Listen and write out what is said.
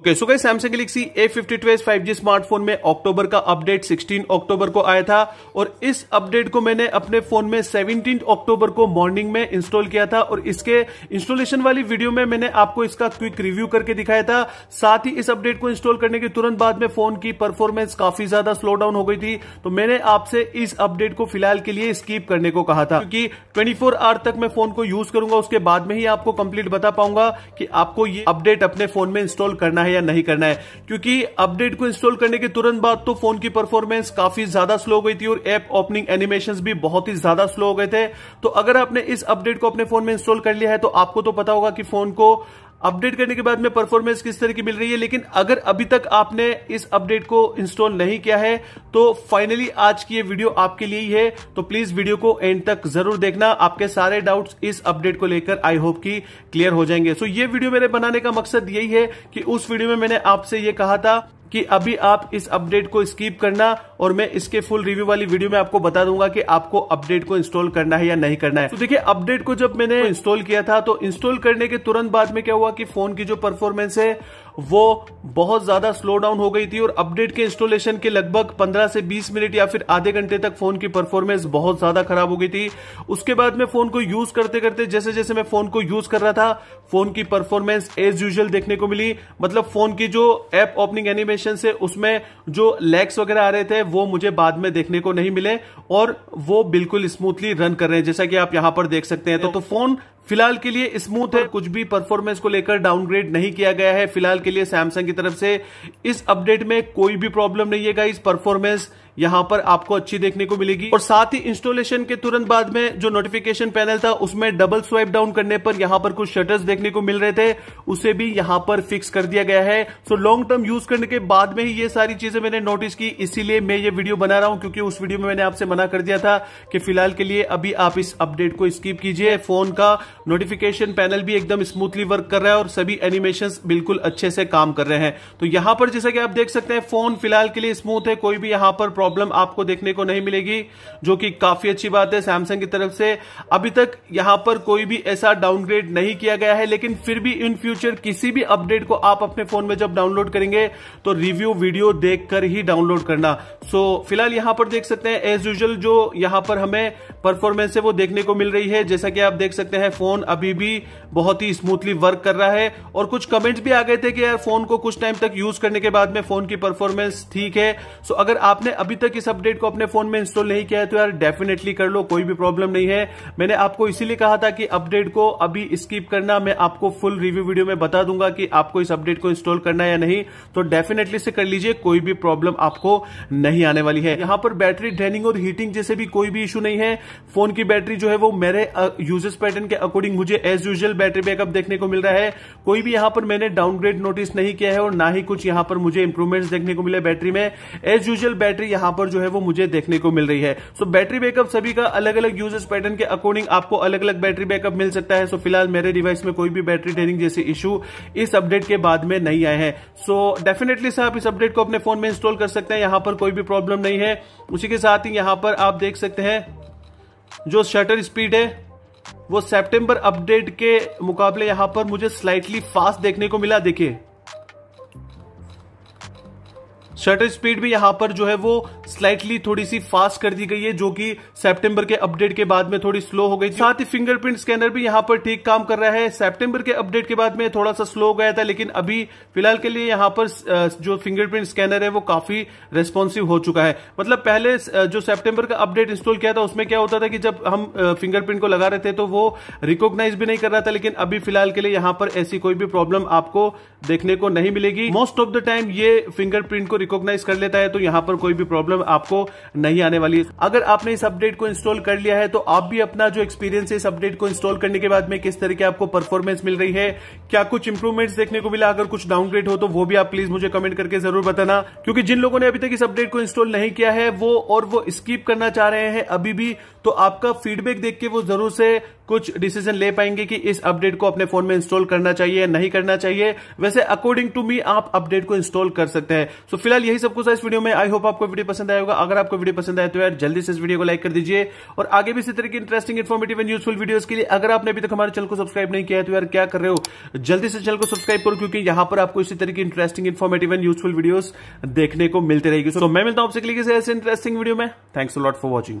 Okay so guys Samsung Galaxy A fifty S five G smartphone में October का update 16 अक्टूबर को आया था और इस अपडेट को मैंने अपने फोन में 17 अक्टूबर को मॉर्निंग में इंस्टॉल किया था और इसके इंस्टॉलेशन वाली वीडियो में मैंने आपको इसका क्विक रिव्यू करके दिखाया था साथ ही इस अपडेट को इंस्टॉल करने के तुरंत बाद में फोन की परफॉर्मेंस काफी ज्यादा स्लो डाउन हो गई थी तो मैंने आपसे इस अपडेट को फिलहाल के लिए स्कीप करने को कहा था क्योंकि ट्वेंटी फोर आवर तक मैं फोन को यूज करूंगा उसके बाद में ही आपको कंप्लीट बता पाऊंगा कि आपको ये अपडेट अपने फोन में इंस्टॉल करना है है या नहीं करना है क्योंकि अपडेट को इंस्टॉल करने के तुरंत बाद तो फोन की परफॉर्मेंस काफी ज्यादा स्लो हो गई थी और ऐप ओपनिंग एनिमेशन भी बहुत ही ज्यादा स्लो हो गए थे तो अगर आपने इस अपडेट को अपने फोन में इंस्टॉल कर लिया है तो आपको तो पता होगा कि फोन को अपडेट करने के बाद में परफॉर्मेंस किस तरह की मिल रही है लेकिन अगर अभी तक आपने इस अपडेट को इंस्टॉल नहीं किया है तो फाइनली आज की ये वीडियो आपके लिए ही है तो प्लीज वीडियो को एंड तक जरूर देखना आपके सारे डाउट्स इस अपडेट को लेकर आई होप कि क्लियर हो जाएंगे सो so, ये वीडियो मेरे बनाने का मकसद यही है कि उस वीडियो में मैंने आपसे ये कहा था कि अभी आप इस अपडेट को स्कीप करना और मैं इसके फुल रिव्यू वाली वीडियो में आपको बता दूंगा कि आपको अपडेट को इंस्टॉल करना है या नहीं करना है तो देखिए अपडेट को जब मैंने इंस्टॉल किया था तो इंस्टॉल करने के तुरंत बाद में क्या हुआ कि फोन की जो परफॉर्मेंस है वो बहुत ज़्यादा स्लो डाउन हो गई थी और अपडेट के इंस्टॉलेशन के लगभग 15 से 20 मिनट या फिर आधे घंटे तक फ़ोन की परफॉर्मेंस बहुत ज़्यादा खराब हो गई थी उसके बाद में फ़ोन को यूज़ करते करते जैसे जैसे मैं फ़ोन को यूज़ कर रहा था फ़ोन की परफॉर्मेंस एज यूजल देखने को मिली मतलब फ़ोन की जो एप ओपनिंग एनिमेशन से उसमें जो लैक्स वगैरह आ रहे थे वो मुझे बाद में देखने को नहीं मिले और वो बिल्कुल स्मूथली रन कर रहे हैं जैसा कि आप यहां पर देख सकते हैं तो, तो फोन फिलहाल के लिए स्मूथ है हाँ। कुछ भी परफॉर्मेंस को लेकर डाउनग्रेड नहीं किया गया है फिलहाल के लिए सैमसंग की तरफ से इस अपडेट में कोई भी प्रॉब्लम नहीं है गाइस परफॉर्मेंस यहाँ पर आपको अच्छी देखने को मिलेगी और साथ ही इंस्टॉलेशन के तुरंत बाद में जो नोटिफिकेशन पैनल था उसमें डबल स्वाइप डाउन करने पर यहाँ पर कुछ शटर्स देखने को मिल रहे थे उसे भी यहाँ पर फिक्स कर दिया गया है सो लॉन्ग टर्म यूज करने के बाद में ही ये सारी चीजें मैंने नोटिस की इसीलिए मैं ये वीडियो बना रहा हूं क्योंकि उस वीडियो में मैंने आपसे मना कर दिया था कि फिलहाल के लिए अभी आप इस अपडेट को स्कीप कीजिए फोन का नोटिफिकेशन पैनल भी एकदम स्मूथली वर्क कर रहा है और सभी एनिमेशन बिल्कुल अच्छे से काम कर रहे हैं तो यहां पर जैसा कि आप देख सकते हैं फोन फिलहाल के लिए स्मूथ है कोई भी यहां पर प्रॉब्लम आपको देखने को नहीं मिलेगी जो कि काफी अच्छी बात है सैमसंग की तरफ से अभी तक यहां पर कोई भी ऐसा डाउनग्रेड नहीं किया गया है लेकिन फिर भी इन फ्यूचर किसी भी अपडेट को आप अपने फोन में जब डाउनलोड करेंगे तो रिव्यू वीडियो देखकर ही डाउनलोड करना सो फिलहाल यहां पर देख सकते हैं एज यूजल जो यहां पर हमें परफॉर्मेंस है वो देखने को मिल रही है जैसा कि आप देख सकते हैं फोन अभी भी बहुत ही स्मूथली वर्क कर रहा है और कुछ कमेंट्स भी आ गए थे कि यार फोन को कुछ टाइम तक यूज करने के बाद में फोन की परफॉर्मेंस ठीक है सो अगर आपने अभी अभी तक इस अपडेट को अपने फोन में इंस्टॉल नहीं किया है तो यार डेफिनेटली कर लो कोई भी प्रॉब्लम नहीं है मैंने आपको इसीलिए कहा था कि अपडेट को अभी स्किप करना मैं आपको फुल रिव्यू वीडियो में बता दूंगा कि आपको इस अपडेट को इंस्टॉल करना है या नहीं तो डेफिनेटली से कर लीजिए कोई भी प्रॉब्लम आपको नहीं आने वाली है यहाँ पर बैटरी ड्रेनिंग और हीटिंग जैसे भी कोई भी इशू नहीं है फोन की बैटरी जो है वो मेरे यूजर्स पैटर्न के अकॉर्डिंग मुझे एज यूजल बैटरी बैकअप देखने को मिल रहा है कोई भी यहाँ पर मैंने डाउनग्रेड नोटिस नहीं किया है और ना ही कुछ यहां पर मुझे इंप्रूवमेंट देखने को मिले बैटरी में एज यूजल बैटरी यहां पर जो है वो मुझे देखने को मिल रही है सो बैटरी बैकअप सभी का अलग अलग यूजेस पैटर्न के अकॉर्डिंग आपको अलग अलग बैटरी बैकअप मिल सकता है सो फिलहाल मेरे डिवाइस में कोई भी बैटरी ड्रेनिंग जैसे इशू इस अपडेट के बाद में नहीं आए हैं सो डेफिनेटली सर आप इस अपडेट को अपने फोन में इंस्टॉल कर सकते हैं यहां पर कोई भी प्रॉब्लम नहीं है उसी के साथ ही यहां पर आप देख सकते हैं जो शटर स्पीड है वो सेप्टेम्बर अपडेट के मुकाबले यहां पर मुझे स्लाइटली फास्ट देखने को मिला देखिए शटर स्पीड भी यहाँ पर जो है वो स्लाइटली थोड़ी सी फास्ट कर दी गई है जो कि सेप्टेम्बर के अपडेट के बाद में थोड़ी स्लो हो गई साथ ही फिंगरप्रिंट स्कैनर भी यहाँ पर ठीक काम कर रहा है सेप्टेम्बर के अपडेट के बाद में थोड़ा सा स्लो हो गया था लेकिन अभी फिलहाल के लिए यहाँ पर जो फिंगरप्रिंट स्कैनर है वो काफी रेस्पॉन्सिव हो चुका है मतलब पहले जो सेप्टेम्बर का अपडेट इंस्टॉल किया था उसमें क्या होता था कि जब हम फिंगरप्रिंट को लगा रहे थे तो वो रिकोगनाइज भी नहीं कर रहा था लेकिन अभी फिलहाल के लिए यहाँ पर ऐसी कोई भी प्रॉब्लम आपको देखने को नहीं मिलेगी मोस्ट ऑफ द टाइम ये फिंगरप्रिंट को रिकोगनाइज कर लेता है तो यहाँ पर कोई भी प्रॉब्लम प्रॉब्लम मतलब आपको नहीं आने वाली है अगर आपने इस अपडेट को इंस्टॉल कर लिया है तो आप भी अपना जो एक्सपीरियंस है इस अपडेट को इंस्टॉल करने के बाद में किस तरह की आपको परफॉर्मेंस मिल रही है क्या कुछ इंप्रूवमेंट्स देखने को मिला अगर कुछ डाउनग्रेड हो तो वो भी आप प्लीज मुझे कमेंट करके जरूर बताना क्योंकि जिन लोगों ने अभी तक इस अपडेट को इंस्टॉल नहीं किया है वो और वो स्कीप करना चाह रहे हैं अभी भी तो आपका फीडबैक देख के वो जरूर से कुछ डिसीजन ले पाएंगे कि इस अपडेट को अपने फोन में इंस्टॉल करना चाहिए नहीं करना चाहिए वैसे अकॉर्डिंग टू मी आप अपडेट को इंस्टॉल कर सकते हैं सो so, फिलहाल यही सब कुछ इस वीडियो में आई होप आपको वीडियो पसंद आएगा अगर आपको वीडियो पसंद आए तो यार जल्दी से इस वीडियो को लाइक कर दीजिए और आगे भी इसी तरह की interesting informative and useful video के लिए अगर आपने अभी तक हमारे चैनल को सब्सक्राइब नहीं किया है तो यार क्या कर रहे हो जल्दी से चैनल को सब्सक्राइब करो क्योंकि यहां पर आपको इसी तरह की interesting informative and useful video देखने को मिलते रहेगी सो मैं मिलता हूं आपसे क्लिक ऐसे इंटरेस्टिंग वीडियो में थैंक्स लॉट फॉर वॉचिंग